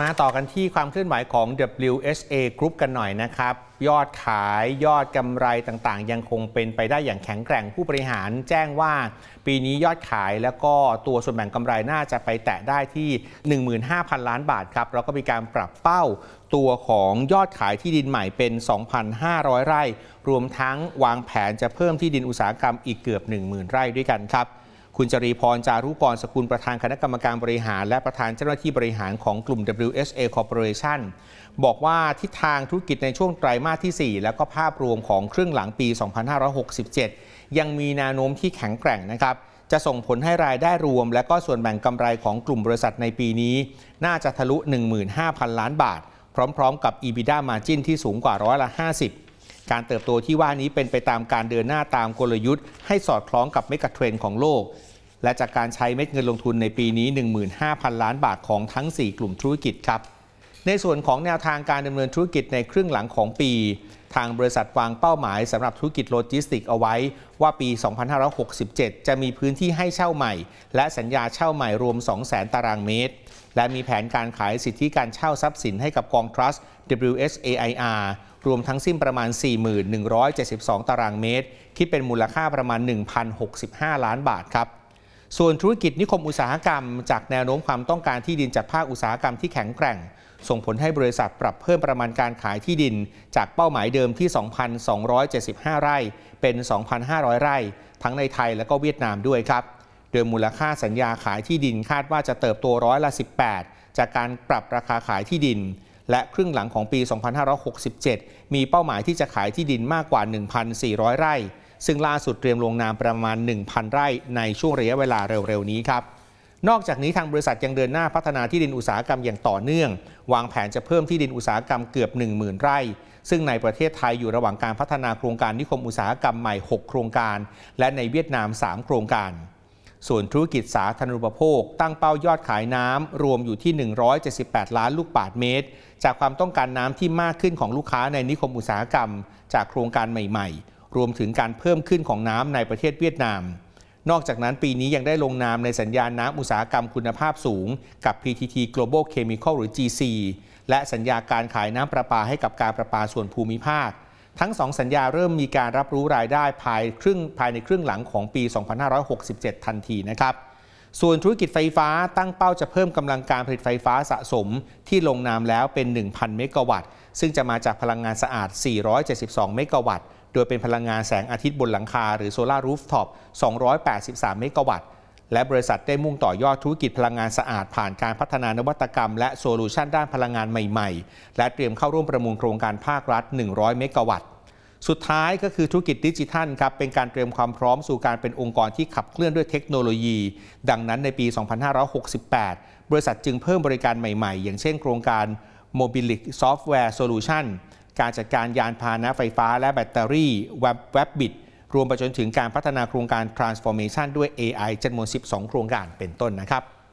มาต่อกันที่ความเคลื่อนไหวของ WSA Group กันหน่อยนะครับ ยอดขายยอดกำไรต่าง ๆ ยังคงเป็นไปได้อย่างแข็งแกร่งผู้บริหาร แจ้งว่าปีนี้ยอดขายแล้วก็ตัวส่วนแบ่งกำไรน่าจะไปแตะได้ที่ 15,000 ล้านบาทครับ แล้วก็มีการปรับเป้าตัวของยอดขายที่ดินใหม่เป็น 2,500 ไร่ รวมทั้งวางแผนจะเพิ่มที่ดินอุตสาหกรรมอีกเกือบ 10,000 ไร่ด้วยกันครับคุณจรีพรจารุกรสกุลประธานคณะกรรมการบริหารและประธานเจ้าหน้าที่บริหารของกลุ่ม WSA Corporation บอกว่าทิศทางธุรกิจในช่วงไตรมาสที่ 4 และก็ภาพรวมของครึ่งหลังปี 2567 ยังมีแนวโน้มที่แข็งแกร่งนะครับ จะส่งผลให้รายได้รวม และก็ส่วนแบ่งกำไรของกลุ่มบริษัทในปีนี้ น่าจะทะลุ 15,000 ล้านบาท พร้อม ๆ กับ EBITDA Margin ที่สูงกว่าร้อยละ 50 การเติบโตที่ว่านี้เป็นไปตามการเดินหน้าตามกลยุทธ์ ให้สอดคล้องกับเมกะเทรนของโลกและจากการใช้เม็ดเงินลงทุนในปีนี้ 15,000 ล้านบาทของทั้ง 4 กลุ่มธุรกิจครับ ในส่วนของแนวทางการดำเนินธุรกิจในครึ่งหลังของปี ทางบริษัทวางเป้าหมายสำหรับธุรกิจโลจิสติกเอาไว้ว่าปี 2567 จะมีพื้นที่ให้เช่าใหม่ และสัญญาเช่าใหม่รวม 200,000 ตารางเมตร และมีแผนการขายสิทธิการเช่าทรัพย์สินให้กับกองทรัส WSAIR รวมทั้งสิ้นประมาณ 4,172 ตารางเมตรคิดเป็นมูลค่าประมาณ 1,065 ล้านบาทครับส่วนธุรกิจนิคมอุตสาหกรรมจากแนวโน้มความต้องการที่ดินจากภาคอุตสาหกรรมที่แข็งแกร่ง ส่งผลให้บริษัทปรับเพิ่มประมาณการขายที่ดิน จากเป้าหมายเดิมที่ 2,275 ไร่เป็น 2,500 ไร่ ทั้งในไทยและก็เวียดนามด้วยครับโดยมูลค่าสัญญาขายที่ดินคาดว่าจะเติบโตร้อยละ 18จากการปรับราคาขายที่ดิน และครึ่งหลังของปี 2567 มีเป้าหมายที่จะขายที่ดินมากกว่า 1,400 ไร่ซึ่งล่าสุดเตรียมลงนามประมาณ 1,000 ไร่ในช่วงระยะเวลาเร็วๆนี้ครับ นอกจากนี้ทางบริษัทยังเดินหน้าพัฒนาที่ดินอุตสาหกรรมอย่างต่อเนื่อง วางแผนจะเพิ่มที่ดินอุตสาหกรรมเกือบ 10,000ไร่ ซึ่งในประเทศไทยอยู่ระหว่างการพัฒนาโครงการนิคมอุตสาหกรรมใหม่ 6 โครงการ และในเวียดนาม 3 โครงการ ส่วนธุรกิจสาธารณูปโภคตั้งเป้ายอดขายน้ำรวมอยู่ที่ 178 ล้านลูกบาศเมตร จากความต้องการน้ำที่มากขึ้นของลูกค้าในนิคมอุตสาหกรรม จากโครงการใหม่ ๆรวมถึงการเพิ่มขึ้นของน้ำในประเทศเวียดนาม นอกจากนั้นปีนี้ยังได้ลงนามในสัญญาน้ำอุตสาหกรรมคุณภาพสูง กับ PTT Global Chemical หรือ GC และสัญญาการขายน้ำประปาให้กับการประปาส่วนภูมิภาค ทั้งสองสัญญาเริ่มมีการรับรู้รายได้ภายครึ่งภายในครึ่งหลังของปี 2567 ทันทีนะครับส่วนธุรกิจไฟฟ้าตั้งเป้าจะเพิ่มกำลังการผลิตไฟฟ้าสะสมที่ลงนามแล้วเป็น 1,000 เมกะวัตต์ซึ่งจะมาจากพลังงานสะอาด 472เมกะวัตต์โดยเป็นพลังงานแสงอาทิตย์บนหลังคาหรือโซลารูฟท็อป283เมกะวัตต์และบริษัทได้มุ่งต่อยอดธุรกิจพลังงานสะอาดผ่านการพัฒนานวัตกรรมและโซลูชันด้านพลังงานใหม่ๆ และเตรียมเข้าร่วมประมูลโครงการภาครัฐ100เมกะวัตต์สุดท้ายก็คือธุรกิจดิจิทัลครับเป็นการเตรียมความพร้อมสู่การเป็นองค์กรที่ขับเคลื่อนด้วยเทคโนโลยี ดังนั้นในปี 2568 บริษัทจึงเพิ่มบริการใหม่ๆ อย่างเช่นโครงการ Mobilic Software Solution การจัดการยานพาหนะไฟฟ้าและแบตเตอรี่ Webbit รวมไปจนถึงการพัฒนาโครงการ Transformation ด้วย AI จำนวน12 โครงการเป็นต้นนะครับ